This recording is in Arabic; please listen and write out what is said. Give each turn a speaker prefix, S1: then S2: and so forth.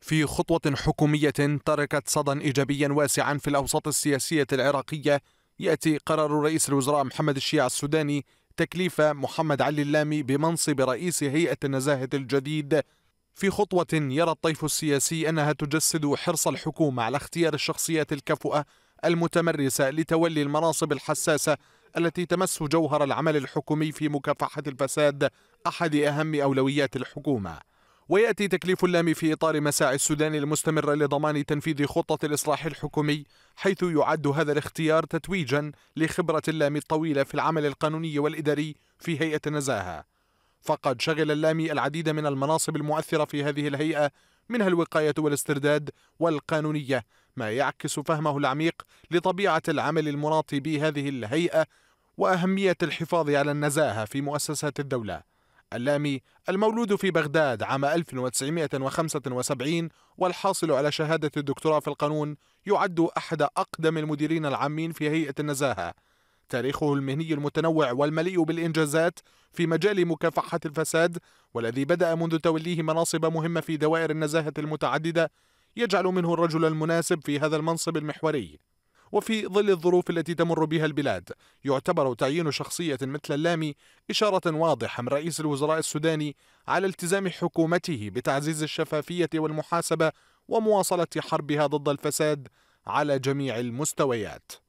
S1: في خطوة حكومية تركت صدى إيجابيا واسعا في الأوساط السياسية العراقية يأتي قرار رئيس الوزراء محمد الشيع السوداني تكليف محمد علي اللامي بمنصب رئيس هيئة النزاهة الجديد في خطوة يرى الطيف السياسي أنها تجسد حرص الحكومة على اختيار الشخصيات الكفؤة المتمرسة لتولي المناصب الحساسة التي تمس جوهر العمل الحكومي في مكافحة الفساد أحد أهم أولويات الحكومة ويأتي تكليف اللام في إطار مساعي السودان المستمرة لضمان تنفيذ خطة الإصلاح الحكومي حيث يعد هذا الاختيار تتويجا لخبرة اللام الطويلة في العمل القانوني والإداري في هيئة النزاهة فقد شغل اللامي العديد من المناصب المؤثرة في هذه الهيئة منها الوقاية والاسترداد والقانونية ما يعكس فهمه العميق لطبيعة العمل المناط بهذه الهيئة وأهمية الحفاظ على النزاهة في مؤسسات الدولة اللامي المولود في بغداد عام 1975 والحاصل على شهادة الدكتوراه في القانون يعد أحد أقدم المديرين العامين في هيئة النزاهة تاريخه المهني المتنوع والمليء بالإنجازات في مجال مكافحة الفساد والذي بدأ منذ توليه مناصب مهمة في دوائر النزاهة المتعددة يجعل منه الرجل المناسب في هذا المنصب المحوري وفي ظل الظروف التي تمر بها البلاد يعتبر تعيين شخصية مثل اللامي إشارة واضحة من رئيس الوزراء السوداني على التزام حكومته بتعزيز الشفافية والمحاسبة ومواصلة حربها ضد الفساد على جميع المستويات